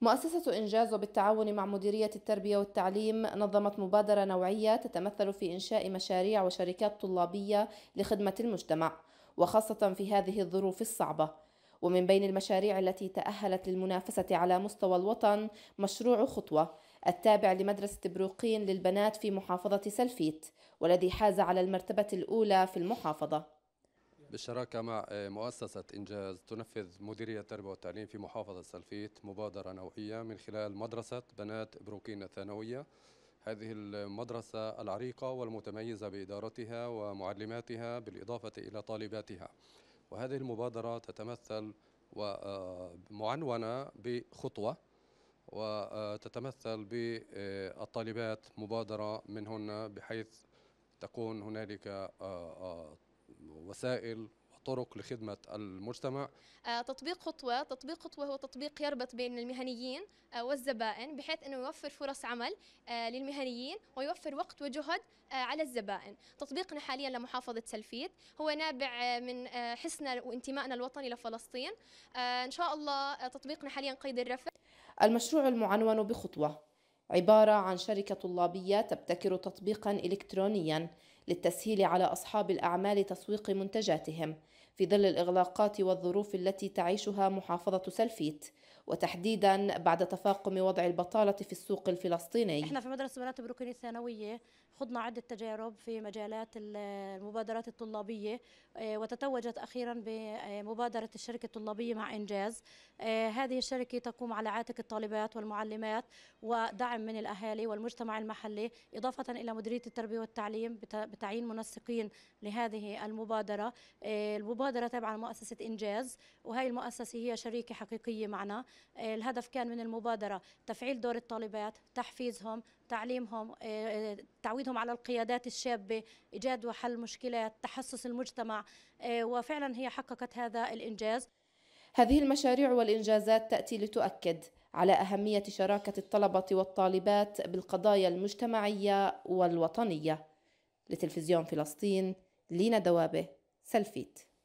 مؤسسة إنجاز وبالتعاون مع مديرية التربية والتعليم نظمت مبادرة نوعية تتمثل في إنشاء مشاريع وشركات طلابية لخدمة المجتمع وخاصة في هذه الظروف الصعبة ومن بين المشاريع التي تأهلت للمنافسة على مستوى الوطن مشروع خطوة التابع لمدرسة بروقين للبنات في محافظة سلفيت والذي حاز على المرتبة الأولى في المحافظة بالشراكة مع آه، مؤسسة إنجاز تنفذ مديرية التربية والتعليم في محافظة سلفيت مبادرة نوعية من خلال مدرسة بنات بروكين الثانوية هذه المدرسة العريقة والمتميزة بإدارتها ومعلماتها بالإضافة إلى طالباتها وهذه المبادرة تتمثل ومعنونة آه، بخطوة وتتمثل آه، بالطالبات مبادرة منهن بحيث تكون هنالك وسائل طرق لخدمة المجتمع آه، تطبيق خطوة تطبيق خطوة هو تطبيق يربط بين المهنيين آه، والزبائن بحيث أنه يوفر فرص عمل آه، للمهنيين ويوفر وقت وجهد على الزبائن تطبيقنا حاليا لمحافظة سلفيت هو نابع من حسنا وانتمائنا الوطني لفلسطين إن شاء الله تطبيقنا حاليا قيد الرفع المشروع المعنون بخطوة عبارة عن شركة طلابية تبتكر تطبيقا إلكترونيا للتسهيل على أصحاب الأعمال تسويق منتجاتهم في ظل الإغلاقات والظروف التي تعيشها محافظة سلفيت وتحديدا بعد تفاقم وضع البطالة في السوق الفلسطيني احنا في مدرسة بنات بروكين الثانوية خضنا عدة تجارب في مجالات المبادرات الطلابية آه، وتتوجت أخيرا بمبادرة الشركة الطلابية مع إنجاز آه، هذه الشركة تقوم على عاتق الطالبات والمعلمات ودعم من الأهالي والمجتمع المحلي إضافة إلى مديرية التربية والتعليم بتعيين منسقين لهذه المبادرة آه، المبادرة تابعة لمؤسسة إنجاز وهي المؤسسة هي شريكة حقيقية معنا آه، الهدف كان من المبادرة تفعيل دور الطالبات تحفيزهم تعليمهم آه، آه، تعويدهم على القيادات الشابة إيجاد وحل مشكلات تحسس المجتمع وفعلا هي حققت هذا الإنجاز هذه المشاريع والإنجازات تأتي لتؤكد على أهمية شراكة الطلبة والطالبات بالقضايا المجتمعية والوطنية لتلفزيون فلسطين لينا دوابه سلفيت